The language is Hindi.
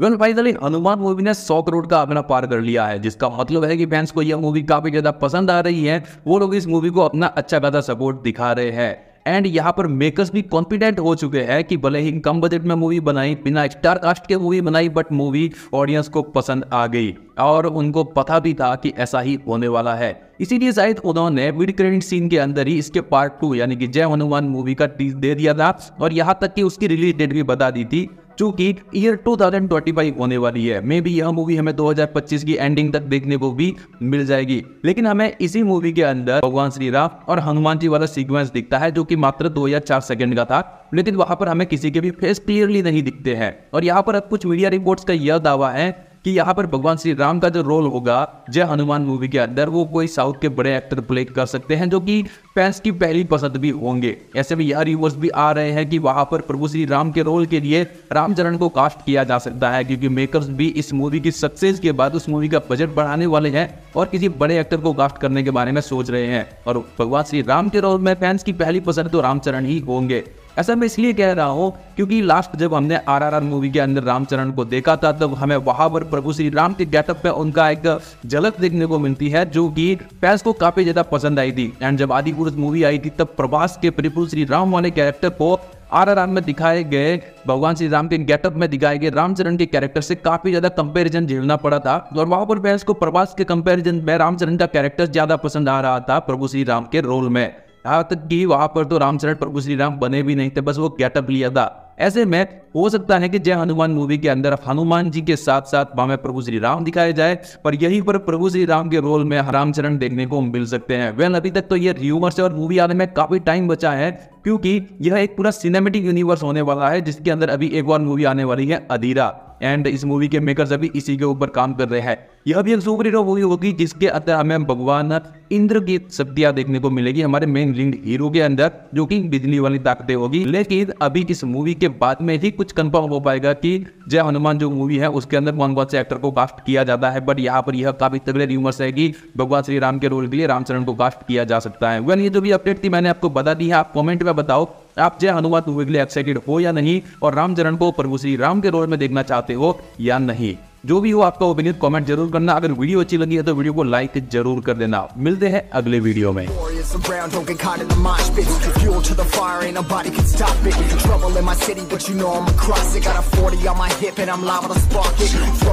वेल फाइनली हनुमान मूवी ने सौ करोड़ का आंकड़ा पार कर लिया है जिसका मतलब है कि फैंस को यह मूवी काफी ज्यादा पसंद आ रही है वो लोग इस मूवी को अपना अच्छा खासा सपोर्ट दिखा रहे हैं एंड यहाँ पर मेकर्स भी कॉन्फिडेंट हो चुके हैं कि भले ही कम बजट में मूवी बनाई बिना स्टार कास्ट के मूवी बनाई बट मूवी ऑडियंस को पसंद आ गई और उनको पता भी था कि ऐसा ही होने वाला है इसीलिए शायद उन्होंने मिड क्रेडिट सीन के अंदर ही इसके पार्ट टू यानी कि जय हनुमान मूवी का टीज दे दिया था और यहाँ तक कि उसकी रिलीज डेट भी बता दी थी जो कि ईयर 2025 होने वाली है मे बी यह मूवी हमें 2025 की एंडिंग तक देखने को भी मिल जाएगी लेकिन हमें इसी मूवी के अंदर भगवान श्री राम और हनुमान जी वाला सीक्वेंस दिखता है जो कि मात्र दो या चार सेकंड का था लेकिन वहां पर हमें किसी के भी फेस क्लियरली नहीं दिखते हैं और यहाँ पर अब कुछ मीडिया रिपोर्ट्स का यह दावा है कि यहाँ पर भगवान श्री राम का जो रोल होगा जय हनुमान मूवी के अंदर वो कोई साउथ के बड़े एक्टर प्ले कर सकते हैं जो कि फैंस की पहली पसंद भी होंगे ऐसे में यह रिवर्स भी आ रहे हैं कि वहाँ पर प्रभु श्री राम के रोल के लिए रामचरण को कास्ट किया जा सकता है क्योंकि मेकर्स भी इस मूवी की सक्सेस के बाद उस मूवी का बजट बढ़ाने वाले हैं और किसी बड़े एक्टर को कास्ट करने के बारे में सोच रहे हैं और भगवान श्री राम के रोल में फैंस की पहली पसंद तो रामचरण ही होंगे ऐसा मैं इसलिए कह रहा हूँ क्योंकि लास्ट जब हमने आरआरआर मूवी के अंदर रामचरण को देखा था तब हमें वहां पर प्रभु श्री राम के गेटअप पे उनका एक झलक देखने को मिलती है जो कि फैंस को काफी ज्यादा पसंद आई थी एंड जब आदि पुरुष मूवी आई थी तब प्रभास के प्रभु श्री राम वाले कैरेक्टर को आर आर आर में दिखाए गए भगवान श्री राम के गेटअप में दिखाए गए रामचरण के कैरेक्टर से काफी ज्यादा कंपैरिजन झेलना पड़ा था और वहां पर फैंस को प्रभास के कंपैरिजन में रामचरण का कैरेक्टर ज्यादा पसंद आ रहा था प्रभु श्री राम के रोल में यहाँ तक तो कि वहाँ पर तो रामचरण प्रभु श्री राम बने भी नहीं थे बस वो गेटअप लिया था ऐसे में हो सकता है कि जय हनुमान मूवी के अंदर हनुमान जी के साथ साथ वहाँ प्रभु श्री राम दिखाया जाए पर यहीं पर प्रभु श्री राम के रोल में रामचरण देखने को मिल सकते हैं वेल अभी तक तो ये र्यूमर्स है और मूवी आने में काफ़ी टाइम बचा है क्योंकि यह एक पूरा सिनेमेटिक यूनिवर्स होने वाला है जिसके अंदर अभी एक और मूवी आने वाली है अधीरा एंड इस मूवी के मेकर्स अभी इसी के ऊपर काम कर रहे हैं यह भी एक सुपर हीरो मूवी होगी जिसके अंदर हमें भगवान इंद्र की शक्तियाँ देखने को मिलेगी हमारे मेन लीड हीरो के अंदर जो कि बिजली वाली ताकतें होगी लेकिन अभी इस मूवी के बाद में ही कुछ कंफर्म हो पाएगा कि जय हनुमान जो मूवी है उसके अंदर कौन कौन से एक्टर को कास्ट किया जाता है बट यहाँ पर यह काफी तगड़े रूमर्स है कि भगवान श्री राम के रोल के लिए रामचरण को कास्ट किया जा सकता है वेल ये जो भी अपडेट थी मैंने आपको बता दी है आप कॉमेंट में बताओ आप जय हनुमान मूवी के लिए एक्साइटेड हो या नहीं और रामचरण को प्रभु श्री राम के रोल में देखना चाहते हो या नहीं जो भी हो आपका ओपिनियन कमेंट जरूर करना अगर वीडियो अच्छी लगी है तो वीडियो को लाइक जरूर कर देना मिलते हैं अगले वीडियो में